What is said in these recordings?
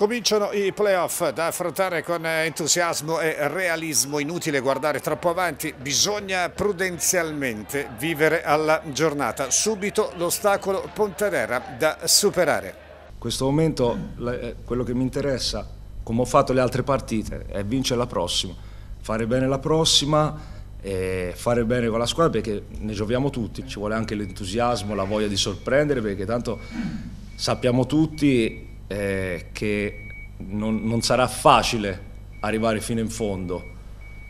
Cominciano i playoff da affrontare con eh, entusiasmo e realismo, inutile guardare troppo avanti, bisogna prudenzialmente vivere alla giornata. Subito l'ostacolo Pontedera da superare. In questo momento eh, quello che mi interessa, come ho fatto le altre partite, è vincere la prossima, fare bene la prossima e fare bene con la squadra perché ne gioviamo tutti, ci vuole anche l'entusiasmo, la voglia di sorprendere perché tanto sappiamo tutti eh, che non, non, sarà facile arrivare fino in fondo,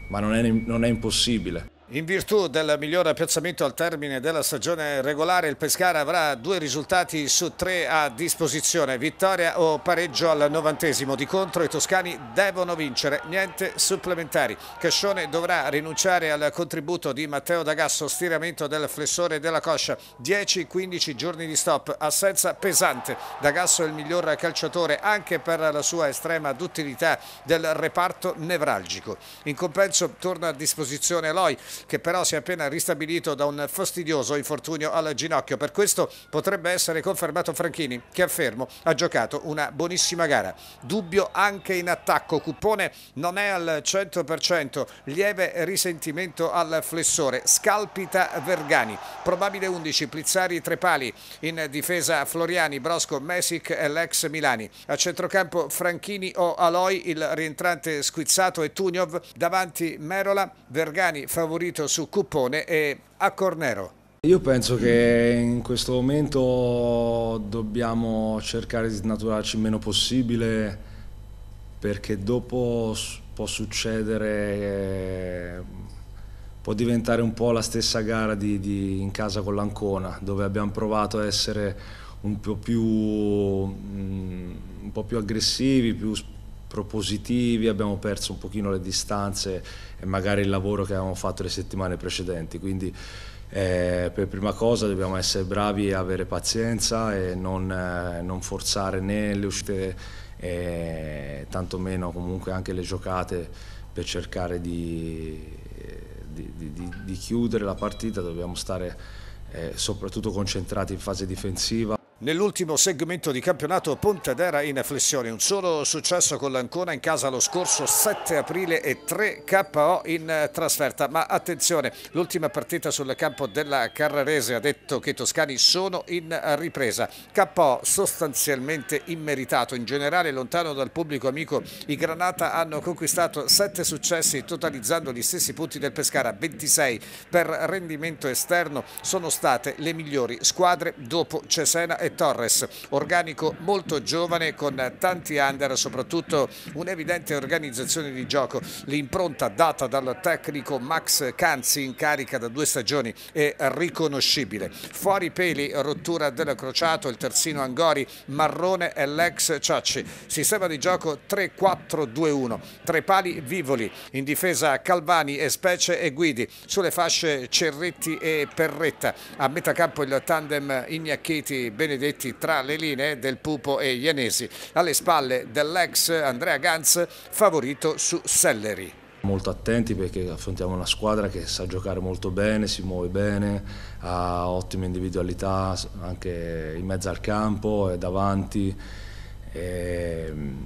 ma non è, non è impossibile. In virtù del miglior piazzamento al termine della stagione regolare, il Pescara avrà due risultati su tre a disposizione, vittoria o pareggio al novantesimo. Di contro i toscani devono vincere, niente supplementari. Cascione dovrà rinunciare al contributo di Matteo D'Agasso, stiramento del flessore della coscia, 10-15 giorni di stop, assenza pesante. D'Agasso è il miglior calciatore anche per la sua estrema duttilità del reparto nevralgico. In compenso torna a disposizione Loi, che però si è appena ristabilito da un fastidioso infortunio al ginocchio. Per questo potrebbe essere confermato Franchini, che affermo ha giocato una buonissima gara. Dubbio anche in attacco. Cuppone non è al 100%, lieve risentimento al flessore. Scalpita Vergani, probabile 11, Plizzari Trepali, in difesa Floriani, Brosco, Mesic e l'ex Milani. A centrocampo Franchini o Aloi, il rientrante squizzato e Tuniov, davanti Merola, Vergani favorito riferito su Cupone e a Cornero. Io penso che in questo momento dobbiamo cercare di snaturarci il meno possibile perché dopo può succedere, eh, può diventare un po' la stessa gara di, di, in casa con l'Ancona dove abbiamo provato a essere un po' più, mm, un po più aggressivi, più propositivi, abbiamo perso un pochino le distanze e magari il lavoro che avevamo fatto le settimane precedenti. Quindi eh, per prima cosa dobbiamo essere bravi e avere pazienza e non, eh, non forzare né le uscite, eh, tantomeno comunque anche le giocate per cercare di, eh, di, di, di chiudere la partita, dobbiamo stare eh, soprattutto concentrati in fase difensiva. Nell'ultimo segmento di campionato Pontedera in flessione, un solo successo con l'Ancona in casa lo scorso 7 aprile e 3 KO in eh, trasferta, ma attenzione, l'ultima partita sul campo della Carrarese ha detto che i toscani sono in ripresa, KO sostanzialmente immeritato, in generale lontano dal pubblico amico i Granata hanno conquistato 7 successi totalizzando gli stessi punti del Pescara, 26 per rendimento esterno sono state le migliori squadre dopo Cesena e Torres, organico molto giovane con tanti under, soprattutto un'evidente organizzazione di gioco, l'impronta data dal tecnico Max Canzi in carica da due stagioni è riconoscibile. Fuori peli, rottura del crociato, il terzino Angori, Marrone e l'ex Ciacci. Sistema di gioco 3-4-2-1, tre pali Vivoli, in difesa Calvani e Specie e Guidi, sulle fasce Cerretti e Perretta, a metà campo il tandem Ignacchetti-Benedetto detti tra le linee del Pupo e Ianesi, alle spalle dell'ex Andrea Ganz favorito su Selleri. Molto attenti perché affrontiamo una squadra che sa giocare molto bene, si muove bene, ha ottime individualità anche in mezzo al campo e davanti. E mm,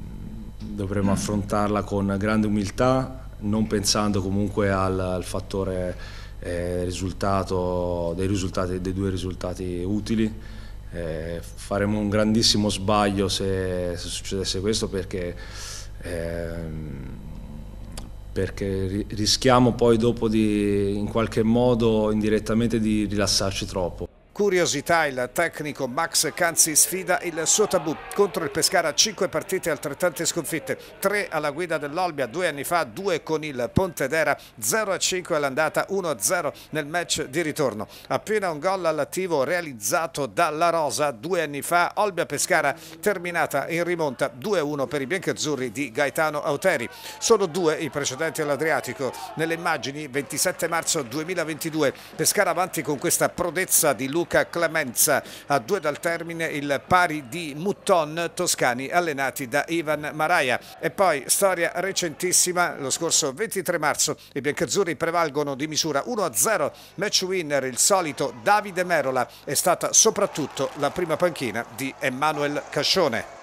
dovremo affrontarla con grande umiltà, non pensando comunque al, al fattore eh, risultato, dei, risultati, dei due risultati utili eh, faremmo un grandissimo sbaglio se, se succedesse questo perché, ehm, perché ri rischiamo poi dopo di in qualche modo indirettamente di rilassarci troppo. Curiosità, il tecnico Max Canzi sfida il suo tabù contro il Pescara, 5 partite altrettante sconfitte, 3 alla guida dell'Olbia, 2 anni fa, 2 con il Pontedera, 0-5 all'andata, 1-0 nel match di ritorno. Appena un gol all'attivo realizzato dalla Rosa, 2 anni fa, Olbia Pescara terminata in rimonta, 2-1 per i biancazzurri di Gaetano Auteri. Sono due i precedenti all'Adriatico, nelle immagini 27 marzo 2022, Pescara avanti con questa prodezza di Luca Luca Clemenza. A due dal termine il pari di Mutton Toscani allenati da Ivan Maraia. E poi storia recentissima, lo scorso 23 marzo i biancazzurri prevalgono di misura 1-0, match winner il solito Davide Merola è stata soprattutto la prima panchina di Emmanuel Cascione.